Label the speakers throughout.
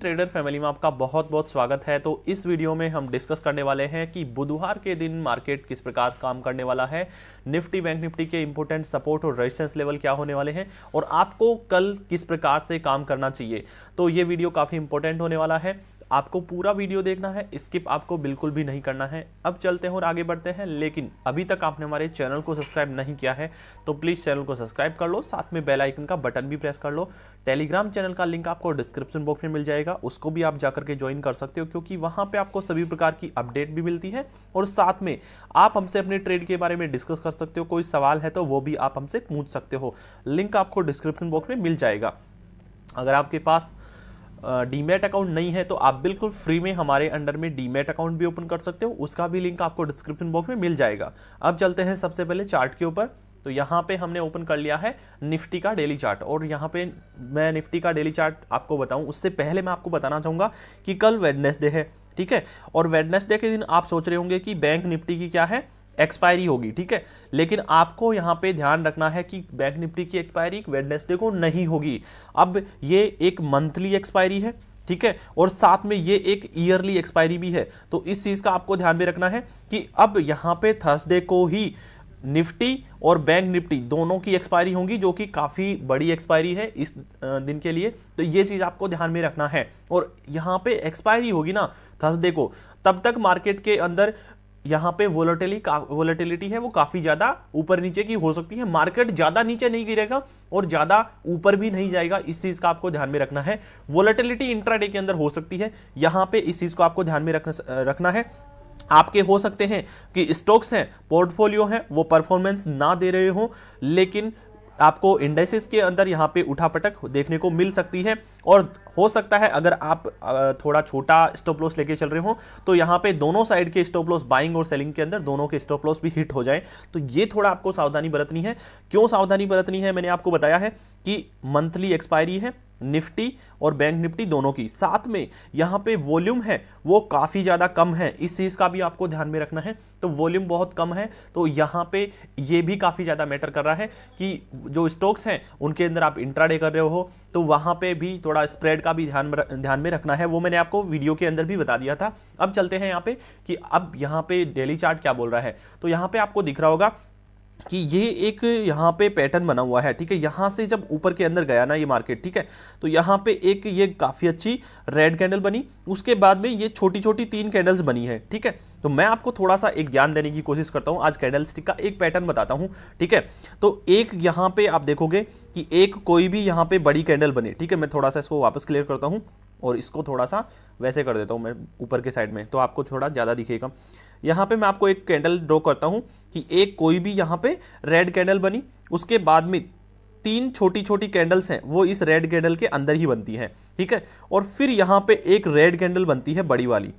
Speaker 1: trader family में आपका बहुत बहुत स्वागत है तो इस वीडियो में हम डिस्कस करने वाले हैं कि बुधवार के दिन मार्केट किस प्रकार काम करने वाला है निफ्टी बैंक निफ्टी के इंपोर्टेंट सपोर्ट और रेजिस्टेंस लेवल क्या होने वाले हैं और आपको कल किस प्रकार से काम करना चाहिए तो ये वीडियो काफ़ी इंपोर्टेंट होने वाला है आपको पूरा वीडियो देखना है स्किप आपको बिल्कुल भी नहीं करना है अब चलते हैं और आगे बढ़ते हैं लेकिन अभी तक आपने हमारे चैनल को सब्सक्राइब नहीं किया है तो प्लीज़ चैनल को सब्सक्राइब कर लो साथ में बेल आइकन का बटन भी प्रेस कर लो टेलीग्राम चैनल का लिंक आपको डिस्क्रिप्शन बॉक्स में मिल जाएगा उसको भी आप जाकर के ज्वाइन कर सकते हो क्योंकि वहां पर आपको सभी प्रकार की अपडेट भी मिलती है और साथ में आप हमसे अपने ट्रेड के बारे में डिस्कस कर सकते हो कोई सवाल है तो वो भी आप हमसे पूछ सकते हो लिंक आपको डिस्क्रिप्शन बॉक्स में मिल जाएगा अगर आपके पास डीमेट अकाउंट नहीं है तो आप बिल्कुल फ्री में हमारे अंडर में डीमेट अकाउंट भी ओपन कर सकते हो उसका भी लिंक आपको डिस्क्रिप्शन बॉक्स में मिल जाएगा अब चलते हैं सबसे पहले चार्ट के ऊपर तो यहाँ पे हमने ओपन कर लिया है निफ्टी का डेली चार्ट और यहाँ पे मैं निफ्टी का डेली चार्ट आपको बताऊँ उससे पहले मैं आपको बताना चाहूँगा कि कल वेडनेसडे है ठीक है और वेडनेसडे के दिन आप सोच रहे होंगे कि बैंक निफ्टी की क्या है एक्सपायरी होगी ठीक है लेकिन आपको यहाँ पे ध्यान रखना है कि बैंक निफ्टी की एक्सपायरी वेडनेसडे को नहीं होगी अब ये एक मंथली एक्सपायरी है ठीक है और साथ में ये एक ईयरली एक्सपायरी भी है तो इस चीज़ का आपको ध्यान में रखना है कि अब यहाँ पे थर्सडे को ही निफ्टी और बैंक निफ्टी दोनों की एक्सपायरी होंगी जो कि काफ़ी बड़ी एक्सपायरी है इस दिन के लिए तो ये चीज़ आपको ध्यान में रखना है और यहाँ पे एक्सपायरी होगी ना थर्सडे को तब तक मार्केट के अंदर यहाँ पे वोलेटिली वोलेटिलिटी है वो काफ़ी ज़्यादा ऊपर नीचे की हो सकती है मार्केट ज़्यादा नीचे नहीं गिरेगा और ज़्यादा ऊपर भी नहीं जाएगा इस चीज़ का आपको ध्यान में रखना है वोलेटिलिटी इंट्राडे के अंदर हो सकती है यहाँ पे इस चीज़ को आपको ध्यान में रखना रखना है आपके हो सकते हैं कि स्टॉक्स हैं पोर्टफोलियो हैं वो परफॉर्मेंस ना दे रहे हों लेकिन आपको इंडेसिस के अंदर यहाँ पे उठापटक देखने को मिल सकती है और हो सकता है अगर आप थोड़ा छोटा स्टॉप लॉस लेके चल रहे हो तो यहाँ पे दोनों साइड के स्टॉप लॉस बाइंग और सेलिंग के अंदर दोनों के स्टॉप लॉस भी हिट हो जाए तो ये थोड़ा आपको सावधानी बरतनी है क्यों सावधानी बरतनी है मैंने आपको बताया है कि मंथली एक्सपायरी है निफ्टी और बैंक निफ्टी दोनों की साथ में यहाँ पे वॉल्यूम है वो काफ़ी ज़्यादा कम है इस चीज़ का भी आपको ध्यान में रखना है तो वॉल्यूम बहुत कम है तो यहाँ पे ये भी काफ़ी ज़्यादा मैटर कर रहा है कि जो स्टॉक्स हैं उनके अंदर आप इंट्राडे कर रहे हो तो वहाँ पे भी थोड़ा स्प्रेड का भी ध्यान ध्यान में रखना है वो मैंने आपको वीडियो के अंदर भी बता दिया था अब चलते हैं यहाँ पे कि अब यहाँ पे डेली चार्ट क्या बोल रहा है तो यहाँ पे आपको दिख रहा होगा कि ये एक यहाँ पे पैटर्न बना हुआ है ठीक है यहाँ से जब ऊपर के अंदर गया ना ये मार्केट ठीक है तो यहाँ पे एक ये काफ़ी अच्छी रेड कैंडल बनी उसके बाद में ये छोटी छोटी तीन कैंडल्स बनी है ठीक है तो मैं आपको थोड़ा सा एक ज्ञान देने की कोशिश करता हूँ आज कैंडल स्टिक का एक पैटर्न बताता हूँ ठीक है तो एक यहाँ पर आप देखोगे कि एक कोई भी यहाँ पे बड़ी कैंडल बने ठीक है मैं थोड़ा सा इसको वापस क्लियर करता हूँ और इसको थोड़ा सा वैसे कर देता हूँ मैं ऊपर के साइड में तो आपको थोड़ा ज़्यादा दिखेगा यहाँ पे मैं आपको एक कैंडल ड्रॉ करता हूँ कि एक कोई भी यहाँ पे रेड कैंडल बनी उसके बाद में तीन छोटी छोटी कैंडल्स हैं वो इस रेड कैंडल के अंदर ही बनती हैं ठीक है और फिर यहाँ पे एक रेड कैंडल बनती है बड़ी वाली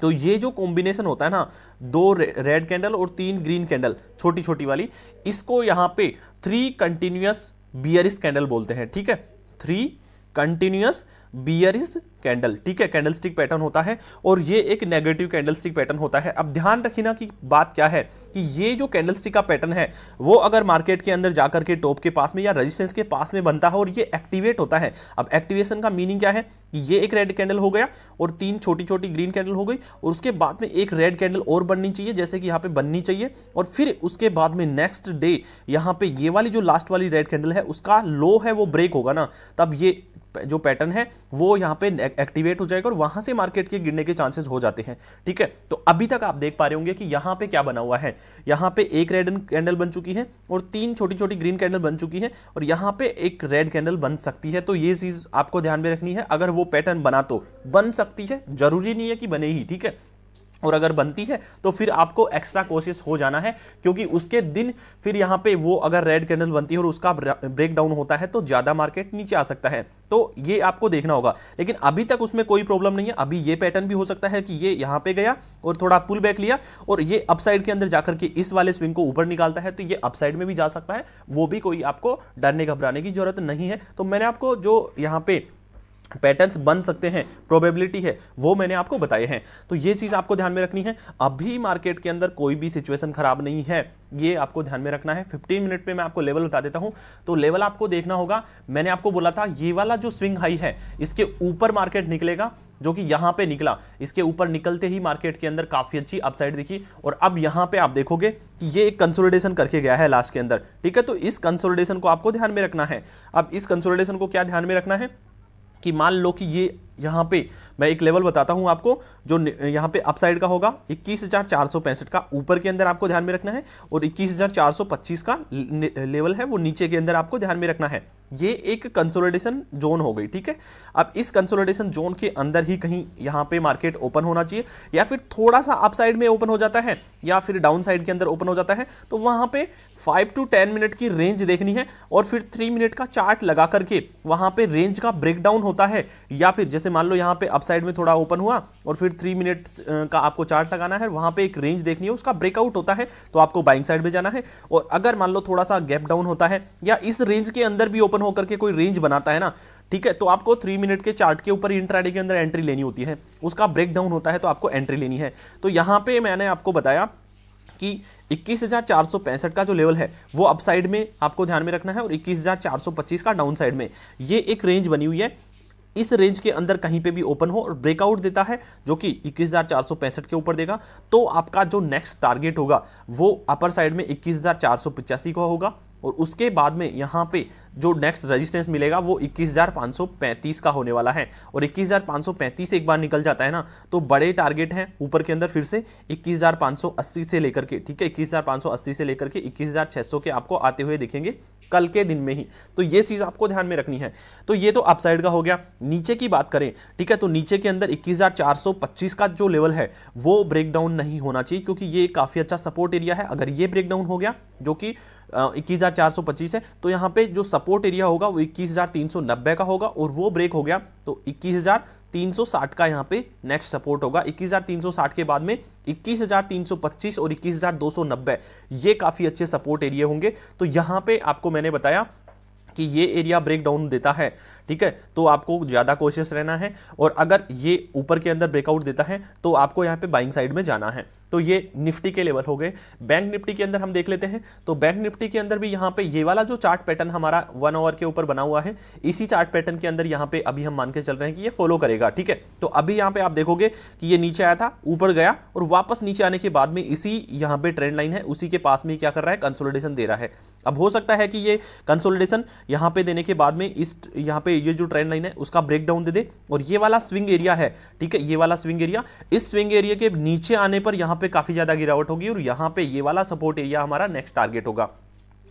Speaker 1: तो ये जो कॉम्बिनेशन होता है ना दो रेड कैंडल और तीन ग्रीन कैंडल छोटी छोटी वाली इसको यहाँ पे थ्री कंटिन्यूस बियरिस कैंडल बोलते हैं ठीक है three continuous bearish candle ठीक है कैंडल स्टिक पैटर्न होता है और ये एक नेगेटिव कैंडल स्टिक पैटर्न होता है अब ध्यान ना कि बात क्या है कि ये जो कैंडल स्टिक का पैटर्न है वो अगर मार्केट के अंदर जाकर के टॉप के पास में या रजिस्टेंस के पास में बनता है और ये एक्टिवेट होता है अब एक्टिवेशन का मीनिंग क्या है ये एक रेड कैंडल हो गया और तीन छोटी छोटी ग्रीन कैंडल हो गई और उसके बाद में एक रेड कैंडल और बननी चाहिए जैसे कि यहाँ पे बननी चाहिए और फिर उसके बाद में नेक्स्ट डे यहाँ पे ये वाली जो लास्ट वाली रेड कैंडल है उसका लो है वो ब्रेक होगा ना तब ये जो पैटर्न है वो यहाँ पे एक्टिवेट हो जाएगा और वहां से मार्केट के गिरने के चांसेस हो जाते हैं ठीक है तो अभी तक आप देख पा रहे होंगे कि यहाँ पे क्या बना हुआ है यहाँ पे एक रेड कैंडल बन चुकी है और तीन छोटी छोटी ग्रीन कैंडल बन चुकी है और यहाँ पे एक रेड कैंडल बन सकती है तो ये चीज आपको ध्यान में रखनी है अगर वो पैटर्न बना तो बन सकती है जरूरी नहीं है कि बने ही ठीक है और अगर बनती है तो फिर आपको एक्स्ट्रा कोशिश हो जाना है क्योंकि उसके दिन फिर यहाँ पे वो अगर रेड कैंडल बनती है और उसका ब्रेक डाउन होता है तो ज़्यादा मार्केट नीचे आ सकता है तो ये आपको देखना होगा लेकिन अभी तक उसमें कोई प्रॉब्लम नहीं है अभी ये पैटर्न भी हो सकता है कि ये यहाँ पे गया और थोड़ा पुल बैक लिया और ये अपसाइड के अंदर जाकर के इस वाले स्विंग को ऊपर निकालता है तो ये अपसाइड में भी जा सकता है वो भी कोई आपको डरने घबराने की जरूरत नहीं है तो मैंने आपको जो यहाँ पे पैटर्न्स बन सकते हैं प्रोबेबिलिटी है वो मैंने आपको बताए हैं तो ये चीज़ आपको ध्यान में रखनी है अभी मार्केट के अंदर कोई भी सिचुएशन खराब नहीं है ये आपको ध्यान में रखना है 15 मिनट पे मैं आपको लेवल बता देता हूं तो लेवल आपको देखना होगा मैंने आपको बोला था ये वाला जो स्विंग हाई है इसके ऊपर मार्केट निकलेगा जो कि यहाँ पे निकला इसके ऊपर निकलते ही मार्केट के अंदर काफ़ी अच्छी अपसाइड दिखी और अब यहाँ पे आप देखोगे कि ये एक कंसोलिडेशन करके गया है लास्ट के अंदर ठीक है तो इस कंसोलिडेशन को आपको ध्यान में रखना है अब इस कंसोलिडेशन को क्या ध्यान में रखना है कि मान लो कि ये यहाँ पे मैं एक लेवल बताता हूँ आपको जो यहाँ पे अपसाइड का होगा इक्कीस हज़ार चार सौ पैंसठ का ऊपर के अंदर आपको ध्यान में रखना है और इक्कीस हज़ार चार सौ पच्चीस का लेवल है वो नीचे के अंदर आपको ध्यान में रखना है ये एक कंसोलिडेशन जोन हो गई ठीक है अब इस कंसोलिडेशन जोन के अंदर ही कहीं यहाँ पे मार्केट ओपन होना चाहिए या फिर थोड़ा सा अपसाइड में ओपन हो जाता है या फिर डाउन साइड के अंदर ओपन हो जाता है तो वहाँ पे फाइव टू टेन मिनट की रेंज देखनी है और फिर थ्री मिनट का चार्ट लगा करके वहाँ पे रेंज का ब्रेकडाउन होता है या फिर जैसे मान लो यहाँ पे अपसाइड में थोड़ा ओपन हुआ और फिर थ्री मिनट का आपको चार्ट लगाना है वहाँ पे एक रेंज देखनी है उसका ब्रेकआउट होता है तो आपको बाइंग साइड में जाना है और अगर मान लो थोड़ा सा गैप डाउन होता है या इस रेंज के अंदर भी ओपन होकर के कोई रेंज बनाता है ना ठीक है तो आपको थ्री मिनट के चार्ट के ऊपर इंट्राडे के अंदर एंट्री लेनी होती है उसका ब्रेक डाउन होता है तो आपको एंट्री लेनी है तो यहाँ पे मैंने आपको बताया कि इक्कीस का जो लेवल है वो अपसाइड में आपको ध्यान में रखना है और इक्कीस का डाउन साइड में ये एक रेंज बनी हुई है इस रेंज के अंदर कहीं पे भी ओपन हो और ब्रेकआउट देता है जो कि इक्कीस के ऊपर देगा तो आपका जो नेक्स्ट टारगेट होगा वो अपर साइड में इक्कीस का होगा और उसके बाद में यहाँ पे जो नेक्स्ट रेजिस्टेंस मिलेगा वो 21,535 का होने वाला है और 21,535 एक बार निकल जाता है ना तो बड़े टारगेट हैं ऊपर के अंदर फिर से 21,580 से लेकर के ठीक है 21,580 से लेकर के 21,600 के आपको आते हुए देखेंगे कल के दिन में ही तो ये चीज़ आपको ध्यान में रखनी है तो ये तो अपसाइड का हो गया नीचे की बात करें ठीक है तो नीचे के अंदर इक्कीस का जो लेवल है वो ब्रेकडाउन नहीं होना चाहिए क्योंकि ये काफ़ी अच्छा सपोर्ट एरिया है अगर ये ब्रेकडाउन हो गया जो कि इक्कीस है तो यहाँ पे जो सपोर्ट एरिया होगा वो इक्कीस का होगा और वो ब्रेक हो गया तो इक्कीस 360 का यहाँ पे नेक्स्ट सपोर्ट होगा 21,360 के बाद में 21,325 और 21,290 ये काफ़ी अच्छे सपोर्ट एरिया होंगे तो यहाँ पे आपको मैंने बताया कि ये एरिया ब्रेक डाउन देता है ठीक है तो आपको ज़्यादा कोशिश रहना है और अगर ये ऊपर के अंदर ब्रेकआउट देता है तो आपको यहाँ पे बाइंग साइड में जाना है तो ये निफ्टी के लेवल हो गए बैंक निफ्टी के अंदर हम देख लेते हैं तो बैंक निफ्टी के अंदर भी यहाँ पे ये वाला जो चार्ट पैटर्न हमारा वन आवर के ऊपर बना हुआ है इसी चार्ट पैटर्न के अंदर यहाँ पे अभी हम मान के चल रहे हैं कि ये फॉलो करेगा ठीक है तो अभी यहाँ पे आप देखोगे कि ये नीचे आया था ऊपर गया और वापस नीचे आने के बाद में इसी यहाँ पे ट्रेंड लाइन है उसी के पास में क्या कर रहा है कंसोलिडेशन दे रहा है अब हो सकता है कि ये कंसोलिडेशन यहाँ पे देने के बाद में इस यहाँ पे ये जो ट्रेंड लाइन है उसका ब्रेक डाउन दे दे और ये वाला स्विंग एरिया है ठीक है ये वाला स्विंग एरिया इस स्विंग एरिया के नीचे आने पर यहाँ पे काफ़ी ज़्यादा गिरावट होगी और यहाँ पे ये वाला सपोर्ट एरिया हमारा नेक्स्ट टारगेट होगा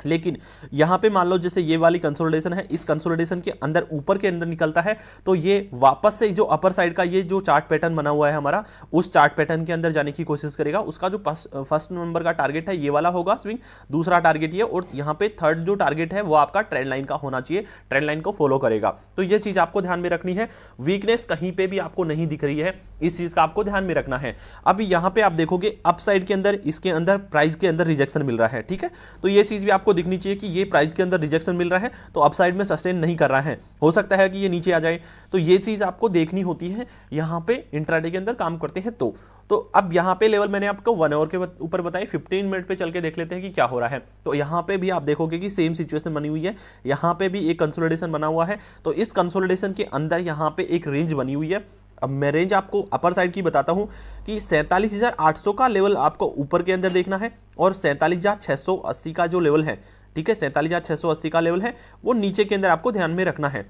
Speaker 1: लेकिन यहाँ पे मान लो जैसे ये वाली कंसोलिडेशन है इस कंसोलिडेशन के अंदर ऊपर के अंदर निकलता है तो ये वापस से जो अपर साइड का ये जो चार्ट पैटर्न बना हुआ है हमारा उस चार्ट पैटर्न के अंदर जाने की कोशिश करेगा उसका जो फर्स्ट नंबर का टारगेट है ये वाला होगा स्विंग दूसरा टारगेट ये और यहाँ पे थर्ड जो टारगेट है वो आपका ट्रेंड लाइन का होना चाहिए ट्रेंड लाइन को फॉलो करेगा तो ये चीज़ आपको ध्यान में रखनी है वीकनेस कहीं पर भी आपको नहीं दिख रही है इस चीज़ का आपको ध्यान में रखना है अब यहाँ पे आप देखोगे अप साइड के अंदर इसके अंदर प्राइस के अंदर रिजेक्शन मिल रहा है ठीक है तो ये चीज़ भी आपको आपको दिखनी चाहिए कि ये प्राइस के अंदर रिजेक्शन मिल रहा है तो अपसाइड में सस्टेन नहीं कर रहा है हो सकता है कि ये नीचे आ जाए तो ये चीज़ आपको देखनी होती है यहाँ पे इंट्राडे के अंदर काम करते हैं तो तो अब यहाँ पे लेवल मैंने आपको वन आवर के ऊपर बताए फिफ्टीन मिनट पे चल के देख लेते हैं कि क्या हो रहा है तो यहाँ पे भी आप देखोगे कि सेम सिचुएशन बनी हुई है यहाँ पे भी एक कंसोलिडेशन बना हुआ है तो इस कंसोलिडेशन के अंदर यहाँ पे एक रेंज बनी हुई है अब मैं रेंज आपको अपर साइड की बताता हूँ कि सैंतालीस का लेवल आपको ऊपर के अंदर देखना है और सैंतालीस का जो लेवल है ठीक है सैंतालीस का लेवल है वो नीचे के अंदर आपको ध्यान में रखना है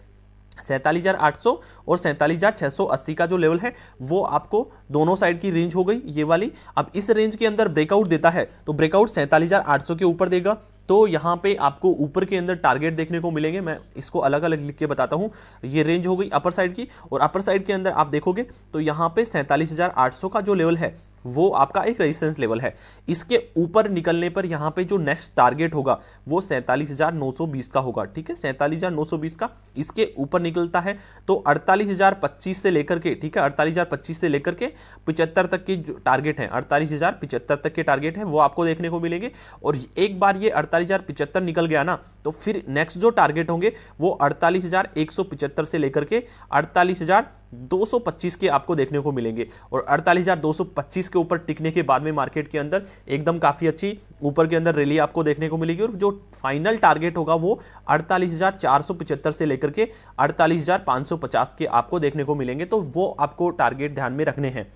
Speaker 1: सैंतालीस हज़ार आठ सौ और सैंतालीस हज़ार छः सौ अस्सी का जो लेवल है वो आपको दोनों साइड की रेंज हो गई ये वाली अब इस रेंज के अंदर ब्रेकआउट देता है तो ब्रेकआउट सैंतालीस हज़ार आठ सौ के ऊपर देगा तो यहाँ पे आपको ऊपर के अंदर टारगेट देखने को मिलेंगे मैं इसको अलग अलग लिख के बताता हूँ ये रेंज हो गई अपर साइड की और अपर साइड के अंदर आप देखोगे तो यहाँ पे सैंतालीस हज़ार आठ सौ का जो लेवल है वो आपका एक रेजिस्टेंस लेवल है इसके ऊपर निकलने पर यहाँ पे जो नेक्स्ट टारगेट होगा वो सैंतालीस हज़ार नौ सौ बीस का होगा ठीक है सैंतालीस हज़ार नौ सौ बीस का इसके ऊपर निकलता है तो अड़तालीस हज़ार पच्चीस से लेकर के ठीक है अड़तालीस हज़ार पच्चीस से लेकर के पिचहत्तर तक के जो टारगेट हैं अड़तालीस हज़ार पिचहत्तर तक के टारगेट हैं वो आपको देखने को मिलेंगे और एक बार ये अड़तालीस हज़ार पिचहत्तर निकल गया ना तो फिर नेक्स्ट जो टारगेट होंगे वो अड़तालीस हज़ार एक सौ पिचहत्तर से लेकर के अड़तालीस हज़ार 225 के आपको देखने को मिलेंगे और 48,225 के ऊपर टिकने के बाद में मार्केट के अंदर एकदम काफ़ी अच्छी ऊपर के अंदर रैली आपको देखने को मिलेगी और जो फाइनल टारगेट होगा वो 48,475 से लेकर के 48,550 के आपको देखने को मिलेंगे तो वो आपको टारगेट ध्यान में रखने हैं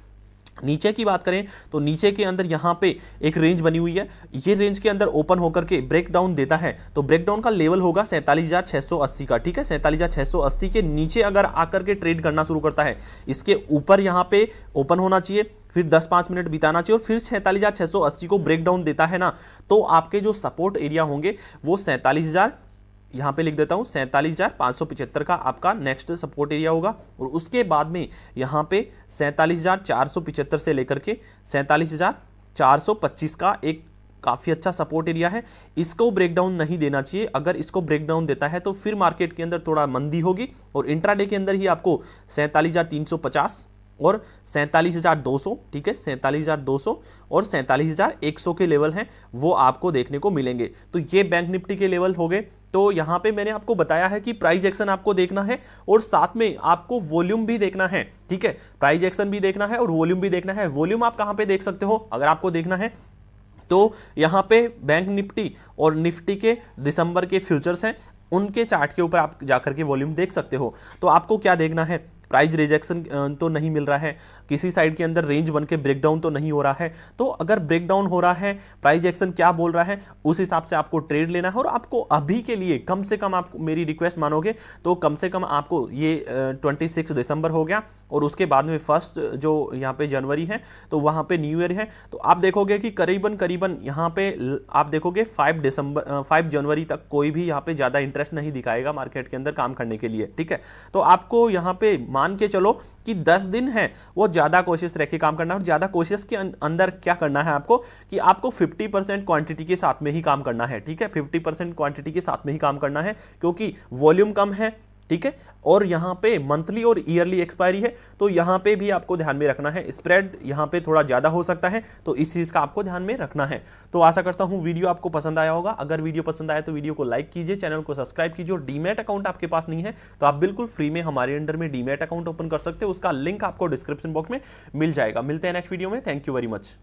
Speaker 1: नीचे की बात करें तो नीचे के अंदर यहाँ पे एक रेंज बनी हुई है ये रेंज के अंदर ओपन होकर के ब्रेकडाउन देता है तो ब्रेकडाउन का लेवल होगा सैंतालीस हज़ार छः सौ अस्सी का ठीक है सैंतालीस हज़ार छः सौ अस्सी के नीचे अगर आकर के ट्रेड करना शुरू करता है इसके ऊपर यहाँ पे ओपन होना चाहिए फिर 10-5 मिनट बिताना चाहिए और फिर सैंतालीस हज़ार छः सौ अस्सी को ब्रेकडाउन देता है ना तो आपके जो सपोर्ट एरिया होंगे वो सैंतालीस हज़ार यहाँ पे लिख देता हूँ सैंतालीस हज़ार पाँच सौ पिचहत्तर का आपका नेक्स्ट सपोर्ट एरिया होगा और उसके बाद में यहाँ पे सैंतालीस हज़ार चार सौ पिचहत्तर से लेकर के सैंतालीस हज़ार चार सौ पच्चीस का एक काफ़ी अच्छा सपोर्ट एरिया है इसको ब्रेकडाउन नहीं देना चाहिए अगर इसको ब्रेकडाउन देता है तो फिर मार्केट के अंदर थोड़ा मंदी होगी और इंट्राडे के अंदर ही आपको सैंतालीस हज़ार तीन सौ पचास और सैंतालीस हज़ार दो सौ ठीक है सैंतालीस हज़ार दो सौ और सैंतालीस हज़ार एक सौ के लेवल हैं वो आपको देखने को मिलेंगे तो ये बैंक निफ्टी के लेवल हो गए तो यहाँ पे मैंने आपको बताया है कि प्राइज एक्शन आपको देखना है और साथ में आपको वॉल्यूम भी देखना है ठीक है प्राइज एक्शन भी देखना है और वॉल्यूम भी देखना है वॉल्यूम आप कहाँ पर देख सकते हो अगर आपको देखना है तो यहाँ पे बैंक निफ्टी और निफ्टी के दिसंबर के फ्यूचर्स हैं उनके चार्ट के ऊपर आप जाकर के वॉल्यूम देख सकते हो तो आपको क्या देखना है प्राइज रिजेक्शन तो नहीं मिल रहा है किसी साइड के अंदर रेंज बन के ब्रेकडाउन तो नहीं हो रहा है तो अगर ब्रेकडाउन हो रहा है प्राइज एक्शन क्या बोल रहा है उस हिसाब से आपको ट्रेड लेना है और आपको अभी के लिए कम से कम आप मेरी रिक्वेस्ट मानोगे तो कम से कम आपको ये ट्वेंटी सिक्स दिसंबर हो गया और उसके बाद में फर्स्ट जो यहाँ पे जनवरी है तो वहाँ पे न्यू ईयर है तो आप देखोगे कि करीबन करीबन यहाँ पे आप देखोगे फाइव दिसंबर फाइव जनवरी तक कोई भी यहाँ पे ज़्यादा इंटरेस्ट नहीं दिखाएगा मार्केट के अंदर काम करने के लिए ठीक है तो आपको यहाँ पे मान के चलो कि दस दिन है वो ज़्यादा कोशिश रख के काम करना है और ज़्यादा कोशिश के अं-, अंदर क्या करना है आपको कि आपको फिफ्टी परसेंट क्वान्टिटी के साथ में ही काम करना है ठीक है फिफ्टी परसेंट क्वान्टिटी के साथ में ही काम करना है क्योंकि वॉल्यूम कम है ठीक है और यहाँ पे मंथली और ईयरली एक्सपायरी है तो यहाँ पे भी आपको ध्यान में रखना है स्प्रेड यहाँ पे थोड़ा ज़्यादा हो सकता है तो इस चीज़ का आपको ध्यान में रखना है तो आशा करता हूँ वीडियो आपको पसंद आया होगा अगर वीडियो पसंद आया तो वीडियो को लाइक कीजिए चैनल को सब्सक्राइब कीजिए और डीमेट अकाउंट आपके पास नहीं है तो आप बिल्कुल फ्री में हमारे अंडर में डीमेट अकाउंट ओपन कर सकते हो उसका लिंक आपको डिस्क्रिप्शन बॉक्स में मिल जाएगा मिलते हैं नेक्स्ट वीडियो में थैंक यू वेरी मच